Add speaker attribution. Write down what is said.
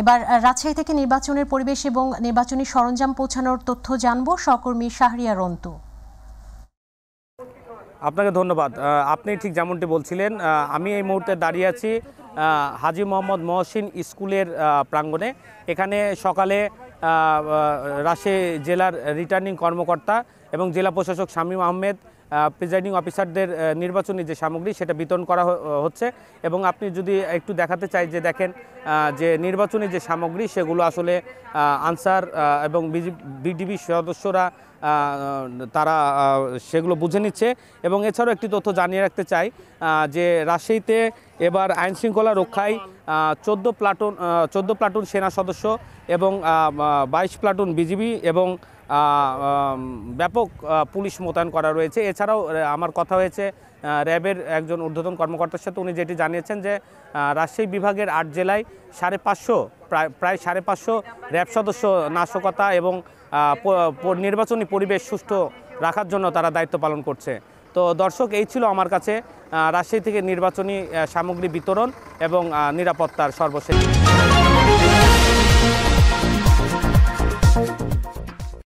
Speaker 1: এবার রাজশাহী থেকে নির্বাচনের পরিবেশ এবং নির্বাচনী সরঞ্জাম পৌঁছানোর তথ্য জানব সহকর্মী শাহরিয়া রন্তু আপনাকে ধন্যবাদ আপনি ঠিক যেমনটি বলছিলেন আমি এই মুহূর্তে দাঁড়িয়ে আছি হাজি মোহাম্মদ মহসিন স্কুলের প্রাঙ্গণে এখানে সকালে রাশে জেলার রিটার্নিং কর্মকর্তা এবং জেলা প্রশাসক শামীম আহমেদ প্রিজাইডিং অফিসারদের নির্বাচনী যে সামগ্রী সেটা বিতরণ করা হচ্ছে এবং আপনি যদি একটু দেখাতে চাই যে দেখেন যে নির্বাচনী যে সামগ্রী সেগুলো আসলে আনসার এবং বিডিবি সদস্যরা তারা সেগুলো বুঝে নিচ্ছে এবং এছাড়াও একটি তথ্য জানিয়ে রাখতে চাই যে রাজশাহীতে এবার আইনশৃঙ্খলা রক্ষায় চোদ্দো প্লাটুন চোদ্দো প্লাটুন সেনা সদস্য এবং বাইশ প্লাটুন বিজিবি এবং ব্যাপক পুলিশ মোতায়েন করা রয়েছে এছাড়াও আমার কথা হয়েছে র্যাবের একজন ঊর্ধ্বতন কর্মকর্তার সাথে উনি যেটি জানিয়েছেন যে রাজশাহী বিভাগের আট জেলায় সাড়ে পাঁচশো প্রায় প্রায় সাড়ে পাঁচশো র্যাব সদস্য নাশকতা এবং নির্বাচনী পরিবেশ সুষ্ঠু রাখার জন্য তারা দায়িত্ব পালন করছে তো দর্শক এই ছিল আমার কাছে রাজশাহী থেকে নির্বাচনী সামগ্রী বিতরণ এবং নিরাপত্তার সর্বশেষ